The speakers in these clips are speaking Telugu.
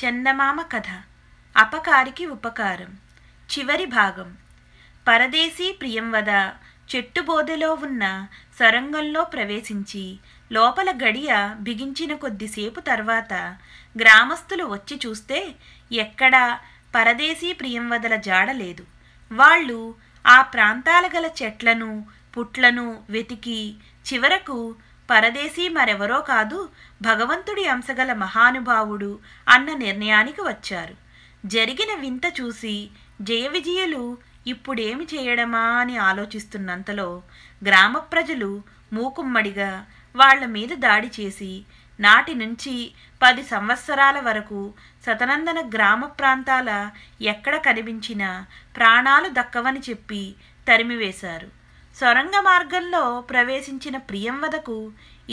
చందమామ కథ అపకారికి ఉపకారం చివరి భాగం పరదేశీ ప్రియంవద చెట్టు బోధలో ఉన్న సొరంగంలో ప్రవేశించి లోపల గడియ బిగించిన కొద్దిసేపు తర్వాత గ్రామస్తులు వచ్చి చూస్తే ఎక్కడా పరదేశీ ప్రియంవదల జాడలేదు వాళ్ళు ఆ ప్రాంతాల గల చెట్లను పుట్లను వెతికి చివరకు పరదేశీ మరెవరో కాదు భగవంతుడి అంశగల మహానుభావుడు అన్న నిర్ణయానికి వచ్చారు జరిగిన వింత చూసి జయ విజయలు ఇప్పుడేమి చేయడమా అని ఆలోచిస్తున్నంతలో గ్రామ ప్రజలు మూకుమ్మడిగా వాళ్ల మీద దాడి చేసి నాటి నుంచి పది సంవత్సరాల వరకు సతనందన గ్రామ ప్రాంతాల ఎక్కడ కనిపించినా ప్రాణాలు దక్కవని చెప్పి తరిమివేశారు సొరంగ మార్గంలో ప్రవేశించిన ప్రియంవదకు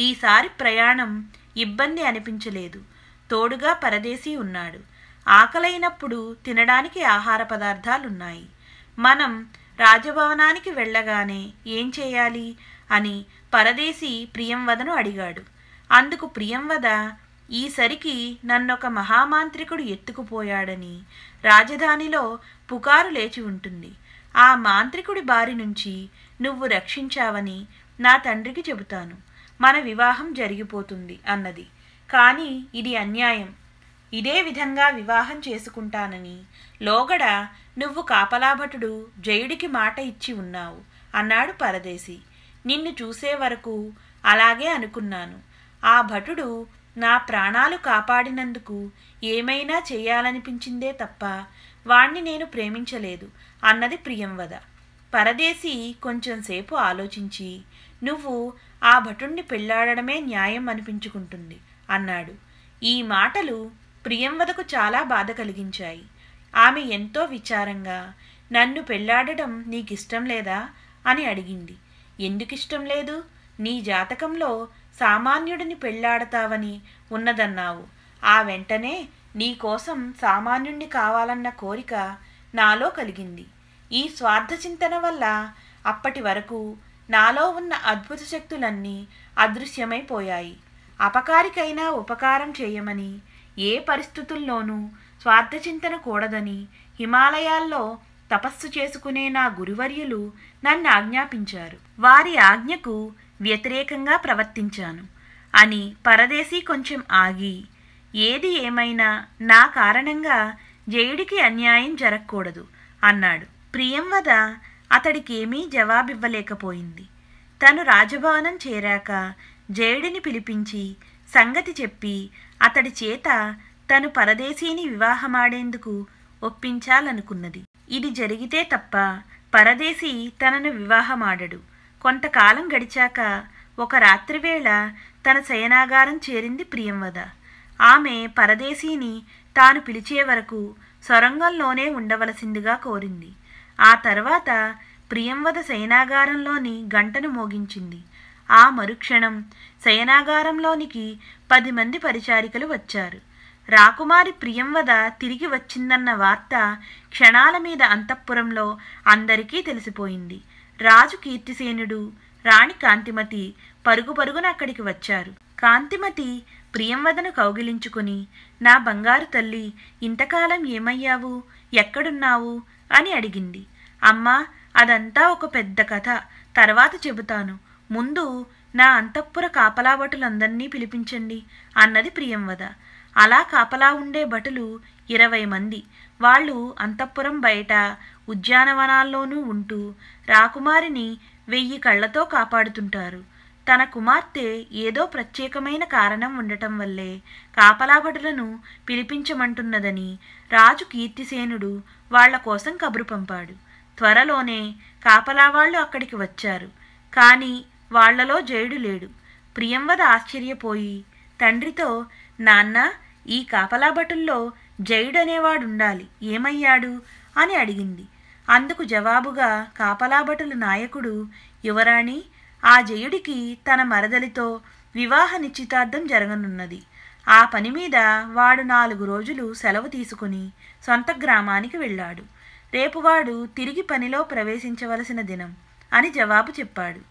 ఈసారి ప్రయాణం ఇబ్బంది అనిపించలేదు తోడుగా పరదేశీ ఉన్నాడు ఆకలైనప్పుడు తినడానికి ఆహార పదార్థాలున్నాయి మనం రాజభవనానికి వెళ్ళగానే ఏం చేయాలి అని పరదేశి ప్రియంవదను అడిగాడు అందుకు ప్రియంవద ఈసరికి నన్నొక మహామాంత్రికుడు ఎత్తుకుపోయాడని రాజధానిలో పుకారు లేచి ఉంటుంది ఆ మాంత్రికుడి బారి నుంచి నువ్వు రక్షించావని నా తండ్రికి చెబుతాను మన వివాహం జరిగిపోతుంది అన్నది కానీ ఇది అన్యాయం ఇదే విధంగా వివాహం చేసుకుంటానని లోగడ నువ్వు కాపలాభటుడు జయుడికి మాట ఇచ్చి ఉన్నావు అన్నాడు పరదేశి నిన్ను చూసే వరకు అలాగే అనుకున్నాను ఆ భటుడు నా ప్రాణాలు కాపాడినందుకు ఏమైనా చేయాలనిపించిందే తప్ప వాణ్ణి నేను ప్రేమించలేదు అన్నది ప్రియంవద పరదేశి కొంచెంసేపు ఆలోచించి నువ్వు ఆ భటుణ్ణి పెళ్ళాడడమే న్యాయం అనిపించుకుంటుంది అన్నాడు ఈ మాటలు ప్రియంవదకు చాలా బాధ కలిగించాయి ఆమె ఎంతో విచారంగా నన్ను పెళ్ళాడటం నీకిష్టం లేదా అని అడిగింది ఎందుకిష్టం లేదు నీ జాతకంలో సామాన్యుడిని పెళ్ళాడతావని ఉన్నదన్నావు ఆ వెంటనే నీకోసం సామాన్యుణ్ణి కావాలన్న కోరిక నాలో కలిగింది ఈ స్వార్థ చింతన వల్ల అప్పటి వరకు నాలో ఉన్న అద్భుత శక్తులన్నీ అదృశ్యమైపోయాయి అపకారికైనా ఉపకారం చేయమని ఏ పరిస్థితుల్లోనూ స్వార్థ చింతన కూడదని హిమాలయాల్లో తపస్సు చేసుకునే నా గురువర్యులు నన్ను ఆజ్ఞాపించారు వారి ఆజ్ఞకు వ్యతిరేకంగా ప్రవర్తించాను అని పరదేశీ కొంచెం ఆగి ఏది ఏమైనా నా కారణంగా జయుడికి అన్యాయం జరగకూడదు అన్నాడు ప్రియంవద అతడికేమీ జవాబివ్వలేకపోయింది తను రాజభవనం చేరాక జయుడిని పిలిపించి సంగతి చెప్పి అతడి చేత తను పరదేశీని వివాహమాడేందుకు ఒప్పించాలనుకున్నది ఇది జరిగితే తప్ప పరదేశీ తనను వివాహమాడడు కొంతకాలం గడిచాక ఒక రాత్రివేళ తన శయనాగారం చేరింది ప్రియంవద ఆమె పరదేశీని తాను పిలిచే వరకు సొరంగంలోనే ఉండవలసిందిగా కోరింది ఆ తర్వాత ప్రియంవద శయనాగారంలోని గంటను మోగించింది ఆ మరుక్షణం శయనాగారంలోనికి పది మంది పరిచారికలు వచ్చారు రాకుమారి ప్రియంవద తిరిగి వచ్చిందన్న వార్త క్షణాల మీద అంతఃపురంలో అందరికీ తెలిసిపోయింది రాజు కీర్తిసేనుడు రాణి కాంతిమతి పరుగు పరుగున అక్కడికి వచ్చారు కాంతిమతి ప్రియంవదను కౌగిలించుకుని నా బంగారు తల్లి ఇంతకాలం ఏమయ్యావు ఎక్కడున్నావు అని అడిగింది అమ్మా అదంతా ఒక పెద్ద కథ తర్వాత చెబుతాను ముందు నా అంతఃపుర కాపలా పిలిపించండి అన్నది ప్రియంవద అలా కాపలా ఉండే భటులు ఇరవై మంది వాళ్ళు అంతఃపురం బయట ఉద్యానవనాల్లోనూ ఉంటూ రాకుమారిని వెయ్యి కళ్ళతో కాపాడుతుంటారు తన కుమార్తె ఏదో ప్రత్యేకమైన కారణం ఉండటం వల్లే కాపలాభటులను పిలిపించమంటున్నదని రాజు కీర్తిసేనుడు వాళ్ల కోసం కబురు పంపాడు త్వరలోనే కాపలావాళ్లు అక్కడికి వచ్చారు కానీ వాళ్లలో జయుడు లేడు ప్రియంవద ఆశ్చర్యపోయి తండ్రితో నాన్న ఈ కాపలా భటుల్లో జయుడనేవాడుండాలి ఏమయ్యాడు అని అడిగింది అందుకు జవాబుగా కాపలాభటుల నాయకుడు యువరాణి ఆ జయుడికి తన మరదలితో వివాహ నిశ్చితార్థం జరగనున్నది ఆ పని మీద వాడు నాలుగు రోజులు సెలవు తీసుకుని సొంత గ్రామానికి వెళ్ళాడు రేపువాడు తిరిగి పనిలో ప్రవేశించవలసిన దినం అని జవాబు చెప్పాడు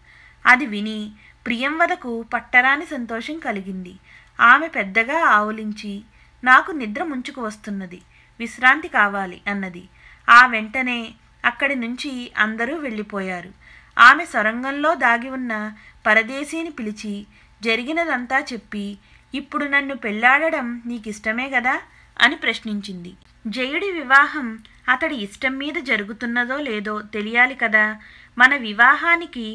అది విని ప్రియంవదకు పట్టరాని సంతోషం కలిగింది ఆమె పెద్దగా ఆవులించి నాకు నిద్ర ముంచుకు వస్తున్నది విశ్రాంతి కావాలి అన్నది ఆ వెంటనే అక్కడి నుంచి అందరూ వెళ్ళిపోయారు ఆమె సొరంగంలో దాగి ఉన్న పరదేశీని పిలిచి జరిగినదంతా చెప్పి ఇప్పుడు నన్ను పెళ్లాడడం నీకిష్టమే కదా అని ప్రశ్నించింది జయుడి వివాహం అతడి ఇష్టం మీద జరుగుతున్నదో లేదో తెలియాలి కదా మన వివాహానికి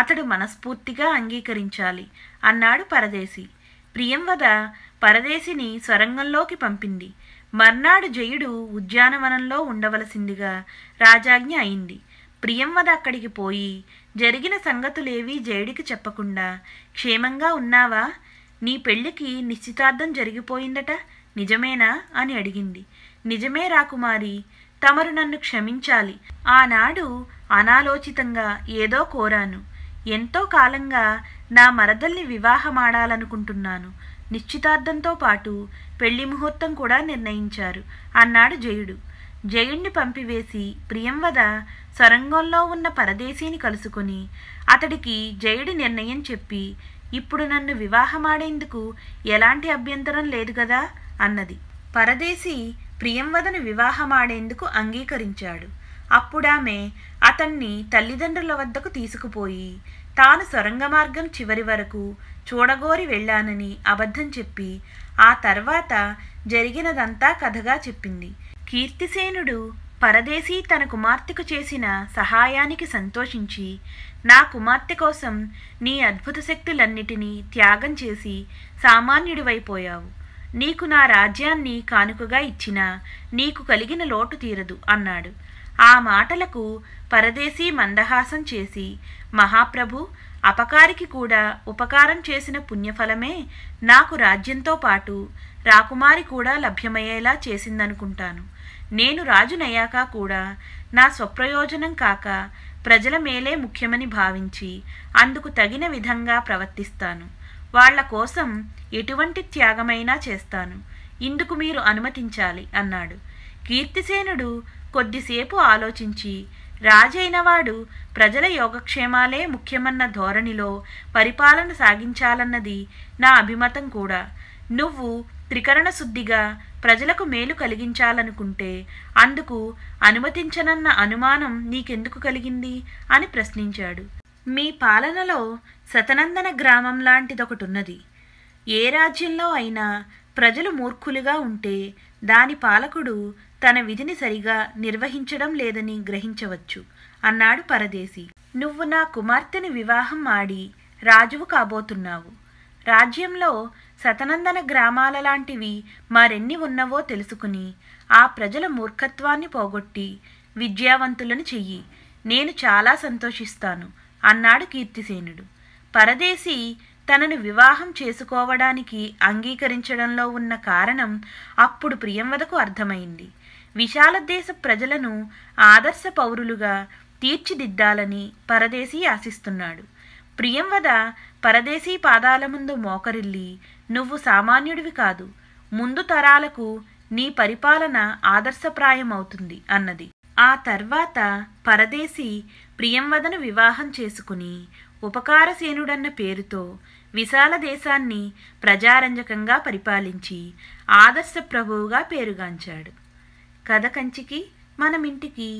అతడు మనస్ఫూర్తిగా అంగీకరించాలి అన్నాడు పరదేశి ప్రియంవద పరదేశిని స్వరంగంలోకి పంపింది మర్నాడు జయుడు ఉద్యానవనంలో ఉండవలసిందిగా రాజాజ్ఞ అయింది ప్రియంవద అక్కడికి పోయి జరిగిన సంగతులేవీ జయుడికి చెప్పకుండా క్షేమంగా ఉన్నావా నీ పెళ్లికి నిశ్చితార్థం జరిగిపోయిందట నిజమేనా అని అడిగింది నిజమే రాకుమారి తమరు నన్ను క్షమించాలి ఆనాడు అనాలోచితంగా ఏదో కోరాను ఎంతో కాలంగా నా మరదల్ని వివాహమాడాలనుకుంటున్నాను నిశ్చితార్థంతో పాటు పెళ్లి ముహూర్తం కూడా నిర్ణయించారు అన్నాడు జయుడు జయుణ్ణి పంపివేసి ప్రియంవద సొరంగంలో ఉన్న పరదేశీని కలుసుకొని అతడికి జయుడి నిర్ణయం చెప్పి ఇప్పుడు నన్ను వివాహమాడేందుకు ఎలాంటి అభ్యంతరం లేదు కదా అన్నది పరదేశీ ప్రియంవదను వివాహమాడేందుకు అంగీకరించాడు అప్పుడామె అతన్ని తల్లిదండ్రుల వద్దకు తీసుకుపోయి తాను సొరంగ మార్గం చివరి వరకు చూడగోరి వెళ్ళానని అబద్ధం చెప్పి ఆ తర్వాత జరిగినదంతా కథగా చెప్పింది కీర్తిసేనుడు పరదేశీ తన కుమార్తెకు చేసిన సహాయానికి సంతోషించి నా కుమార్తె కోసం నీ అద్భుత శక్తులన్నిటినీ త్యాగం చేసి సామాన్యుడివైపోయావు నీకు నా రాజ్యాన్ని కానుకగా ఇచ్చిన నీకు కలిగిన లోటు తీరదు అన్నాడు ఆ మాటలకు పరదేశీ మందహాసం చేసి మహాప్రభు అపకారికి కూడా ఉపకారం చేసిన పుణ్యఫలమే నాకు రాజ్యంతో పాటు రాకుమారి కూడా లభ్యమయ్యేలా చేసిందనుకుంటాను నేను రాజునయ్యాక కూడా నా స్వప్రయోజనం కాక ప్రజల మేలే ముఖ్యమని భావించి అందుకు తగిన విధంగా ప్రవర్తిస్తాను వాళ్ల కోసం ఎటువంటి త్యాగమైనా చేస్తాను ఇందుకు మీరు అనుమతించాలి అన్నాడు కీర్తిసేనుడు కొద్దిసేపు ఆలోచించి రాజైనవాడు ప్రజల యోగక్షేమాలే ముఖ్యమన్న ధోరణిలో పరిపాలన సాగించాలన్నది నా అభిమతం కూడా నువ్వు త్రికరణ శుద్ధిగా ప్రజలకు మేలు కలిగించాలనుకుంటే అందుకు అనుమతించనన్న అనుమానం నీకెందుకు కలిగింది అని ప్రశ్నించాడు మీ పాలనలో సతనందన గ్రామం లాంటిదొకటున్నది ఏ రాజ్యంలో అయినా ప్రజలు మూర్ఖులుగా ఉంటే దాని పాలకుడు తన విధిని సరిగా నిర్వహించడం లేదని గ్రహించవచ్చు అన్నాడు పరదేశి నువ్వు నా కుమార్తెని వివాహం ఆడి రాజువు కాబోతున్నావు రాజ్యంలో సతనందన గ్రామాల లాంటివి మరెన్ని ఉన్నవో తెలుసుకుని ఆ ప్రజల మూర్ఖత్వాన్ని పోగొట్టి విద్యావంతులను చెయ్యి నేను చాలా సంతోషిస్తాను అన్నాడు కీర్తిసేనుడు పరదేశి తనను వివాహం చేసుకోవడానికి అంగీకరించడంలో ఉన్న కారణం అప్పుడు ప్రియంవదకు అర్థమైంది విశాల దేశ ప్రజలను ఆదర్శ పౌరులుగా తీర్చిదిద్దాలని పరదేశీ ఆశిస్తున్నాడు ప్రియంవద పరదేశీ పాదాల ముందు మోకరిల్లి నువ్వు సామాన్యుడివి కాదు ముందు తరాలకు నీ పరిపాలన ఆదర్శప్రాయం అవుతుంది అన్నది ఆ తర్వాత పరదేశి ప్రియంవదను వివాహం చేసుకుని ఉపకారసేనుడన్న పేరుతో విశాల దేశాన్ని ప్రజారంజకంగా పరిపాలించి ఆదర్శ ప్రభువుగా పేరుగాంచాడు కథ కంచికి మనమింటికి